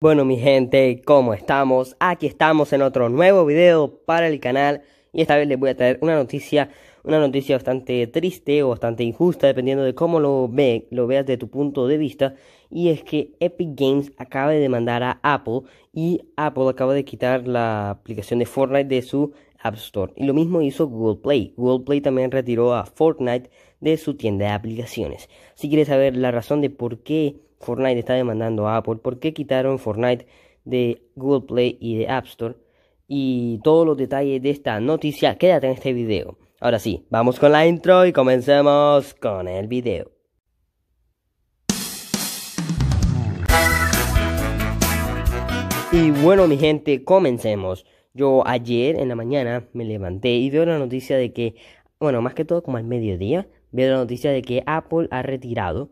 Bueno mi gente, ¿cómo estamos? Aquí estamos en otro nuevo video para el canal y esta vez les voy a traer una noticia, una noticia bastante triste o bastante injusta dependiendo de cómo lo, ve, lo veas de tu punto de vista y es que Epic Games acaba de demandar a Apple y Apple acaba de quitar la aplicación de Fortnite de su App Store y lo mismo hizo Google Play. Google Play también retiró a Fortnite de su tienda de aplicaciones. Si quieres saber la razón de por qué Fortnite está demandando a Apple por qué quitaron Fortnite de Google Play y de App Store. Y todos los detalles de esta noticia, quédate en este video. Ahora sí, vamos con la intro y comencemos con el video. Y bueno mi gente, comencemos. Yo ayer en la mañana me levanté y veo la noticia de que, bueno, más que todo como al mediodía, veo la noticia de que Apple ha retirado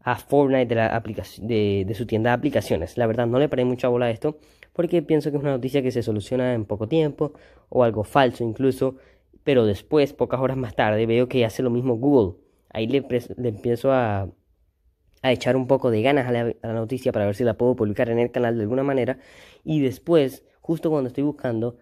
a Fortnite de, la de, de, su tienda de aplicaciones. La verdad no le paré mucha bola a esto porque pienso que es una noticia que se soluciona en poco tiempo o algo falso incluso, pero después, pocas horas más tarde, veo que hace lo mismo Google. Ahí le, empiezo a, a, echar un poco de ganas a la noticia para ver si la puedo publicar en el canal de alguna manera y después, justo cuando estoy buscando,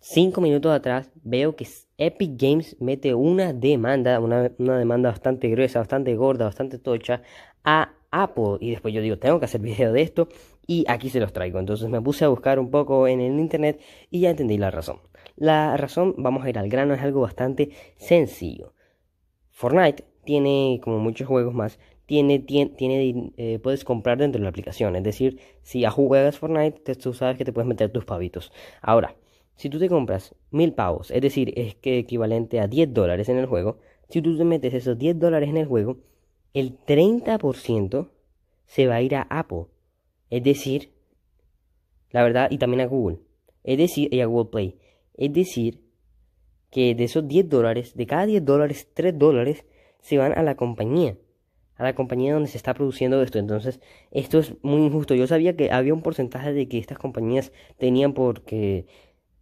cinco minutos atrás veo que Epic Games mete una demanda, una, demanda bastante gruesa, bastante gorda, bastante tocha a Apple. Y después yo digo, tengo que hacer video de esto y aquí se los traigo. Entonces me puse a buscar un poco en el internet y ya entendí la razón. La razón, vamos a ir al grano, es algo bastante sencillo. Fortnite tiene, como muchos juegos más, tiene, eh, puedes comprar dentro de la aplicación. Es decir, si ya juegas Fortnite, tú sabes que te puedes meter tus pavitos. Ahora, si tú te compras mil pavos, es decir, es que equivalente a 10 dólares en el juego, si tú te metes esos 10 dólares en el juego, el 30% se va a ir a Apple. Es decir, la verdad, y también a Google. Es decir, y a Google Play. Es decir, que de esos 10 dólares, de cada 10 dólares, 3 dólares se van a la compañía. A la compañía donde se está produciendo esto. Entonces, esto es muy injusto. Yo sabía que había un porcentaje de que estas compañías tenían porque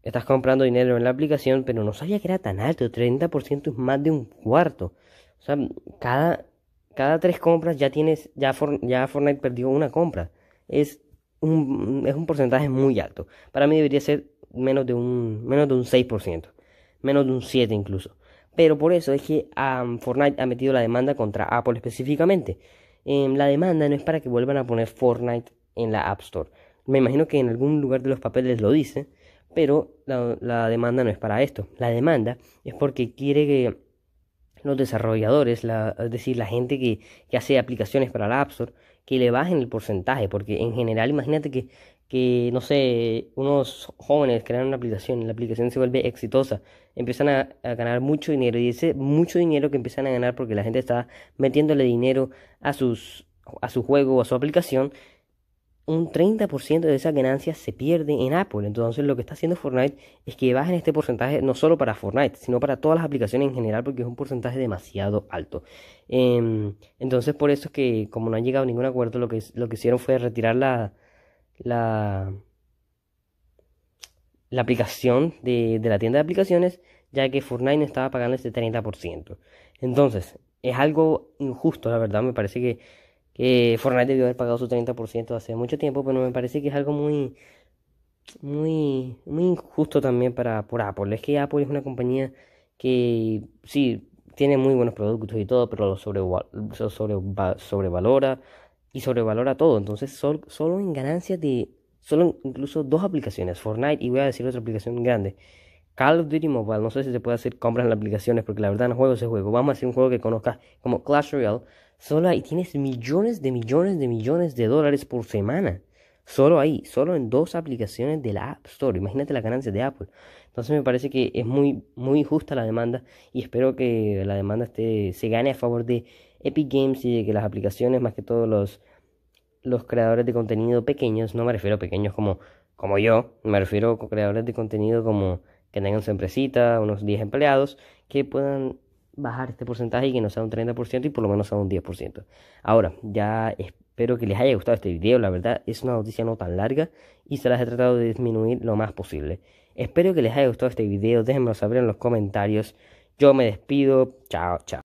Estás comprando dinero en la aplicación, pero no sabía que era tan alto. 30% es más de un cuarto. O sea, cada, cada tres compras ya tienes, ya, Fortnite perdió una compra. Es un, es un porcentaje muy alto. Para mí debería ser menos de un, menos de un 6%, menos de un 7% incluso. Pero por eso es que Fortnite ha metido la demanda contra Apple específicamente. Em, la demanda no es para que vuelvan a poner Fortnite en la App Store. Me imagino que en algún lugar de los papeles lo dice pero la, demanda no es para esto. La demanda es porque quiere que los desarrolladores, es decir, la gente que, hace aplicaciones para la App Store, que le bajen el porcentaje. Porque en general, imagínate que, que no sé, unos jóvenes crean una aplicación, la aplicación se vuelve exitosa, empiezan a, a ganar mucho dinero. Y ese mucho dinero que empiezan a ganar porque la gente está metiéndole dinero a sus a su juego o a su aplicación, un 30% de esa ganancia se pierde en Apple. Entonces lo que está haciendo Fortnite es que bajen este porcentaje no solo para Fortnite, sino para todas las aplicaciones en general porque es un porcentaje demasiado alto. Em, entonces por eso es que como no han llegado a ningún acuerdo, lo que, lo que hicieron fue retirar la, la, aplicación de, de la tienda de aplicaciones ya que Fortnite no estaba pagando ese 30%. Entonces es algo injusto, la verdad, me parece que que Fortnite debió haber pagado su 30% hace mucho tiempo, pero me parece que es algo muy muy muy injusto también para por Apple. Es que Apple es una compañía que sí tiene muy buenos productos y todo, pero lo sobrevalora y sobrevalora todo. Entonces, solo en ganancias de solo incluso dos aplicaciones, Fortnite y voy a decir otra aplicación grande. Call of Duty Mobile, no sé si se puede hacer compras en las aplicaciones porque la verdad no juego ese juego. Vamos a hacer un juego que conozcas como Clash Royale Solo ahí tienes millones de millones de millones de dólares por semana. Solo ahí, solo en dos aplicaciones de la App Store. Imagínate la ganancia de Apple. Entonces me parece que es muy, muy justa la demanda y espero que la demanda esté, se gane a favor de Epic Games y de que las aplicaciones, más que todos los, los creadores de contenido pequeños, no me refiero a pequeños como, como yo, me refiero a creadores de contenido como que tengan su empresita, unos 10 empleados, que puedan bajar este porcentaje y que no sea un 30% y por lo menos sea un 10%. Ahora, ya espero que les haya gustado este video, la verdad es una noticia no tan larga y se las he tratado de disminuir lo más posible. Espero que les haya gustado este video, déjenmelo saber en los comentarios. Yo me despido, chao, chao.